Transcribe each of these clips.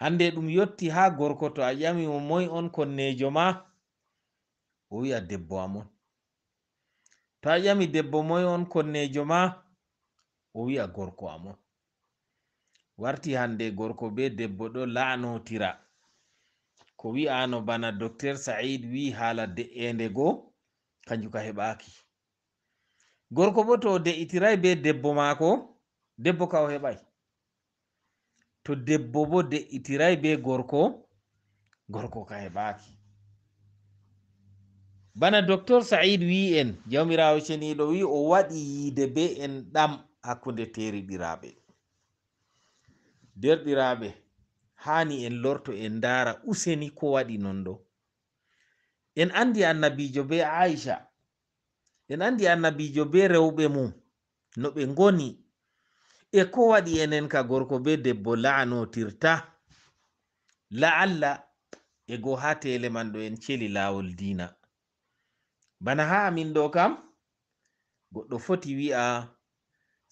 hande ɗum yotti ha gorko to a ƴami mo moy on kon nejo ma o wi'a debbo amon to a ƴami debbo moy on kon nejo ma o wi'a gorko amon warti hande gorko be debbo ɗo laanotira ko wi'ano bana docteur said wi hala de'ende go kanju ka heɓaki gorko bo to o de'itirai be debbo maako debbo ka o heɓai to debbo bo de'itirai be gorko gorko ka heɓaki bana docteur said wi en jawmirawo ceniɗo wi o waɗi yiide be en ɗam hakkunde teri ɗiraɓe derɗiraɓe hani en lorto en dara useni ko waɗi non ɗo en andi annabijo be aisha en andi annabijo be rewɓe mum no ɓe goni e ko waɗi enen ka gorko be debbo la'anotirta la'alla e go ha tele man ɗo en celi lawol dina bana ha amin ɗo kam goɗɗo foti wi'a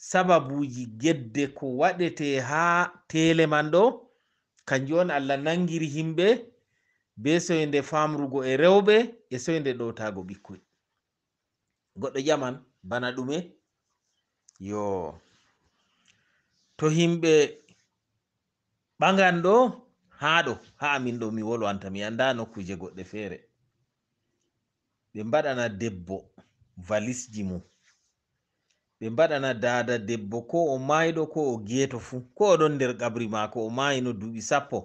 sababuji gedde ko waɗete ha tele man ɗo kanju on allah nangiri himɓe be soyde famrugo e rewɓe e soyde ɗowtago ɓikkoy goɗɗo ƴaman bana ɗume yo to himɓe ɓagan ɗo haa ɗo haa amin ɗo mi wolwanta mi annda nokkuje goɗɗe feere ɓe mbaɗana debbo valisji mum ɓe mbaɗana daada debbo ko o mayɗo ko o geeto fuu ko o ɗon nder gabri maako o mayino duuɓi sappo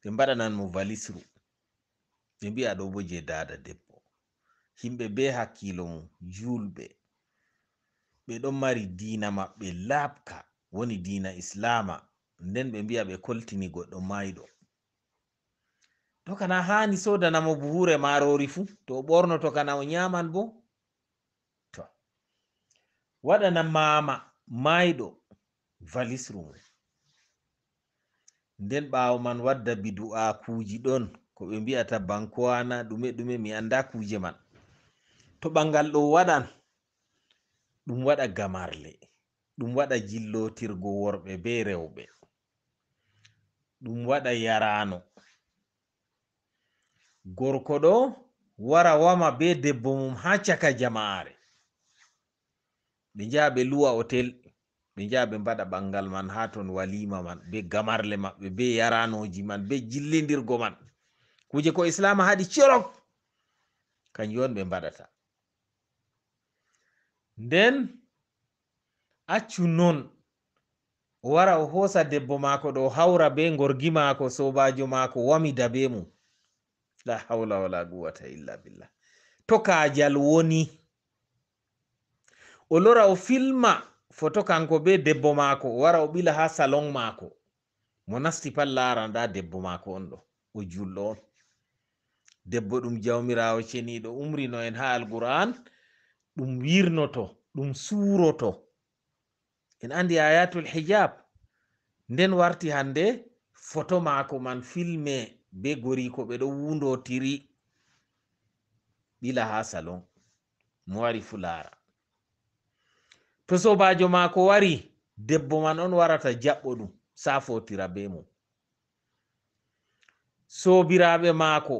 ɓe mbaɗanan mo valisru ɓe mbi'a ɗo bo je daada debbo himɓe be hakkilo mum julɓe ɓe ɗon mari diina maɓɓe laɓka woni dina islama nden ɓe mbiya ɓe koltini goɗɗo mayɗo to kana hani sodanamo buhure marori fuu to o ɓornoto kana o nyaman bo to waɗana mama mayɗo valisru mum nden ɓawo man wadda bidu'a kuji ɗon ko ɓe mbi'ata bankowana ɗume ɗume mi anda kuje man to ɓangal ɗo waɗan ɗum waɗa gamarle ɗum waɗa jillotirgo worɓe be rewɓe ɗum waɗa yarano gorko ɗo wara wama be debbo mum ha caka jama'are ɓe njaha ɓe luwa hotel ɓe njaha ɓe mbaɗa ɓangal man ha ton walima man be gamarle maɓɓe be yaranoji man be jillidirgo man kuje ko islama haɗi cirok kanjum on ɓe mbaɗata nden accu non o wara o hoosa debbo maako ɗo hawra be gorgi maako sobajo maako wamida be mum la hawla wala guwata illa billah to kajal woni o lora o filma foto kanko be debbo maako o wara o ɓila ha salon maako mo nasti pat lara nda debbo maako on ɗo o julɗo on debbo ɗum jawmirawo ceniɗo umrino en ha alquran ɗum wirnoto ɗum suroto en andi ayatul hijab nden warti hande photo mako man filme be gori ko ɓe ɗo wundotiri ɓila ha salon mo wari fu laara to sobajo mako wari debbo man on warata jaɓɓo ɗum safotira be mum sobiraɓe maako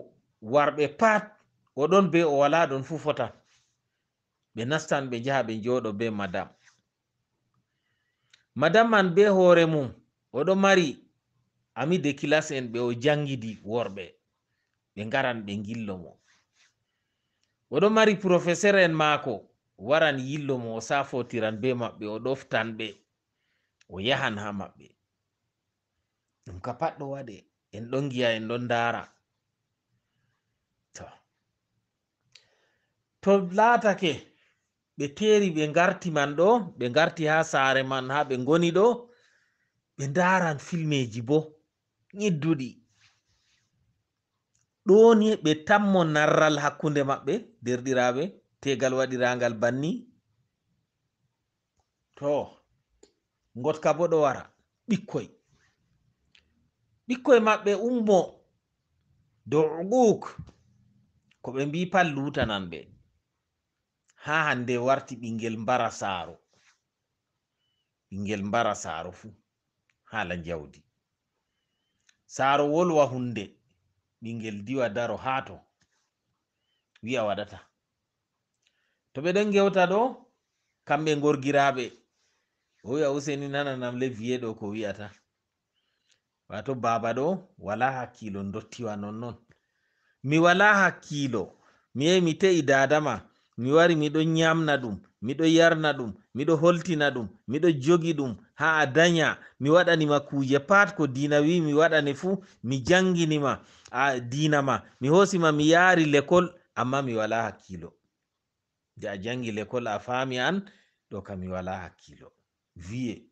warɓe pat oɗon be o wala ɗon fu fotan ɓe nastan ɓe njaha ɓe njoɗo be madame madame man be hoore mum oɗo mari amide kilas en ɓe o jangidi worɓe ɓe ngaran ɓe gillo mo oɗo mari professeur en maako waran yillo mo o safotiran be maɓɓe o ɗoftan ɓe o yahan ha maɓɓe ɗum ka patɗo waɗe en ɗon giya en ɗon ndara to to laatake ɓe teri ɓe garti man ɗo ɓe garti ha sare man ha ɓe goni ɗo ɓe daran filmeji bo yidduɗi ɗoni ɓe tammo narral hakkunde maɓɓe derɗiraɓe tegal waɗiragal banni to gotka bo ɗo wara ɓikkoy ɓikkoy maɓɓe ummo dow uguk ko ɓe mbi pat lutananɓe ha hande warti ɓingel mbara saaro ɓingel mbara saaro fu hala jawdi saaro wolwa hunde ɓingel diwa daro hato to wi'a waɗata to ɓe ɗon gewta ɗo kamɓe gorgiraɓe o wi'a useni nananam le wiye ɗo ko wi'ata wato baba ɗo wala hakkilo dottiwa nonnon mi wala hakkilo mi yehi mi te'i dadama mi wari miɗo nyamna ɗum miɗo yarna ɗum miɗo holtina ɗum miɗo jogi ɗum ha a danya mi waɗanima kuje pat ko dina wi mi waɗane fu mi janginima a dina ma mi hosima mi yaari lekol amma mi wala hakkilo nde a jangi lekol a faami an ɗo kam mi wala hakkilo wiye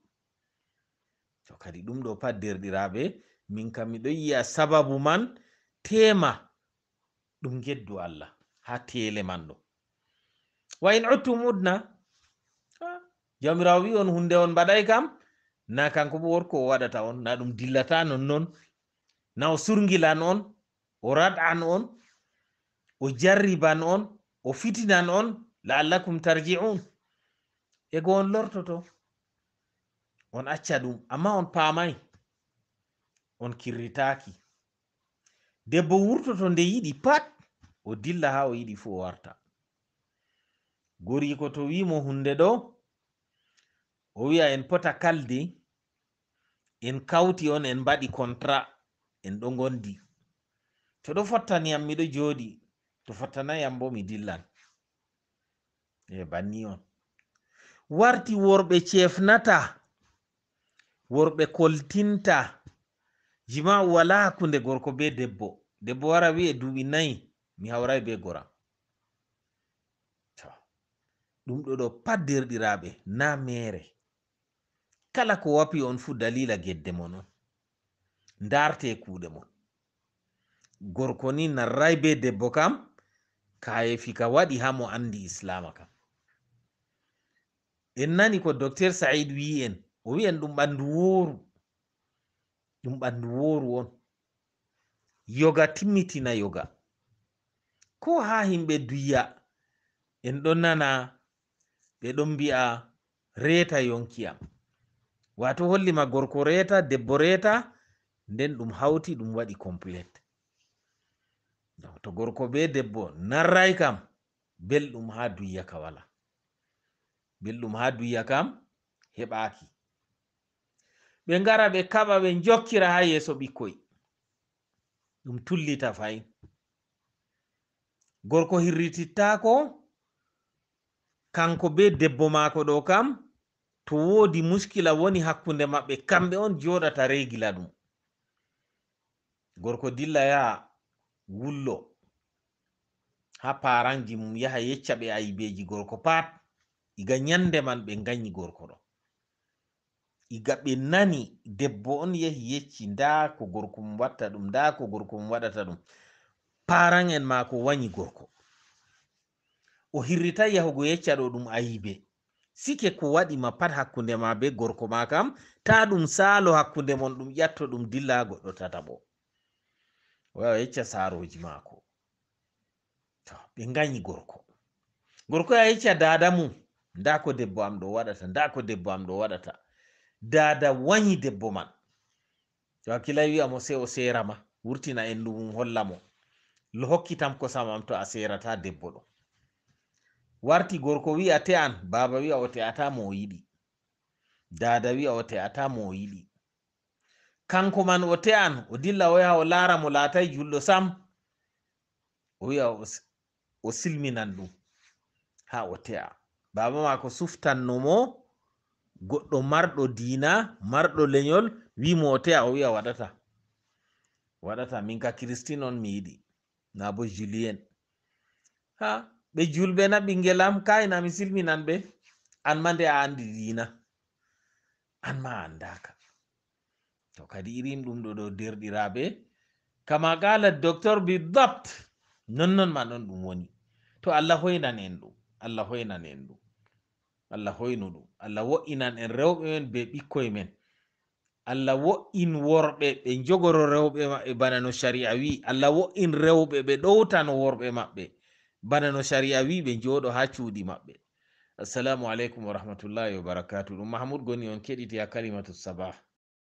to kadi ɗum ɗo pat derɗiraɓe min kam miɗo yi'a sababu man tema ɗum geddu allah ha tele man ɗo wa in utum udna jamirawo wi on hunde on mbaɗay kam na kanko bo worko o waɗata on na ɗum dillata nonnoon na o surgilan on o raɗan on o jarriban on o fitinan on laallakum tarji'un ego on lortoto on acca ɗum amma on paamay on kirritaaki debbo wurtoto nde yiɗi pat o dilla ha o yiɗi fuu o warta goriko to wimo hunde ɗo o wi'a en pota kaldi en kauti on en mbaɗi contrat en ɗo gondi to ɗo fottaniyam miɗo joɗi to fottanayam bo mi dillan e banni on warti worɓe cefnata worɓe koltinta jima wala kunde gorko be debbo debbo wara wi'e duuɓi nayi mi hawrai be goram ɗum ɗo ɗo pat derɗiraɓe na mere kala ko wapi on fu dalila gedde mon on darte kuɗe mon gorko ni narray be debbo kam kayefika waɗi ha mo andi islama kam en nani ko docteur said wi'i en o wi'en ɗum ɓandu woru ɗum ɓandu woru on yoga timmitina yoga ko ha himɓe duya en ɗon nana ɓe ɗon mbi'a reeta yonki am wato hollima gorko reeta debbo reeta nden ɗum hawti ɗum waɗi complete donc to gorko be debbo narray kam belɗum ha duyya ka wala belɗum ha duyya kam heɓaki ɓe ngara ɓe kaɓa ɓe jokkira ha yeeso ɓikkoy ɗum tullita fayin gorko hirrititako kanko be debbo maako ɗo kam to woodi muskila woni hakkunde maɓɓe kamɓe on joɗata reygila ɗum gorko dilla yaha wullo ha paranji mum yaha yecca ɓe ayibeji gorko pat iga nyande man ɓe ganyi gorko ɗo iga ɓe nani debbo on yehi yecci nda ko gorko mum watta ɗum nda ko gorko mum waɗata ɗum paran en maako wanyi gorko o hirritan yahugo yecca ɗo ɗum ayibe sike ko waɗima pat hakkunde ma be gorko ma kam ta ɗum saalo hakkunde mon ɗum ƴatto ɗum dilla goɗɗo tata ɓo owawa yecca saroji maako to ɓe gayi gorko gorko ya yecca dada mum nda ko debbo am ɗo waɗata nda ko debbo am ɗo waɗata dada wayi debbo man to hakkila wi'amo sei o serama wurtina endu mum holla mo hokki tam kosam am to a serata debbo ɗum warti gorko wi'a te an baaba wi'a o te'ata mo o yiɗi daada wi'a o te'ata mo o yiɗi kanko man o te an o dilla o yaha o laara mo laatay julɗo sam o wi'a o silminan ɗum ha o te'a baaba maako suftanno mo goɗɗo marɗo diina marɗo leyol wimo o te'a o wi'a waɗata waɗata min ka christine on mi yiɗi na bo julien ha ɓe julɓe na ɓingel am kayna mi silminan ɓe an ma andi dina an ma andaka to kadi irin ɗum ɗo ɗo derɗiraɓe kama qala docteur bidabt nonnon ma non ɗum woni to allah hoynan en ɗum allah hoynan en ɗum allah hoynu ɗum allah wo'inan en rewɓe men be ɓikkoye men allah wo'in worɓe ɓe jogoro rewɓe maɓɓe bana no sharia wi allah wo'in rewɓe ɓe ɗowtan worɓe maɓɓe bana no sharia wi ɓe jooɗo ha cuuɗi maɓɓe assalamu aleykum warahmatullahi wabarakatu ɗum mahamoud goni on keɗiti ha kalimatu sabah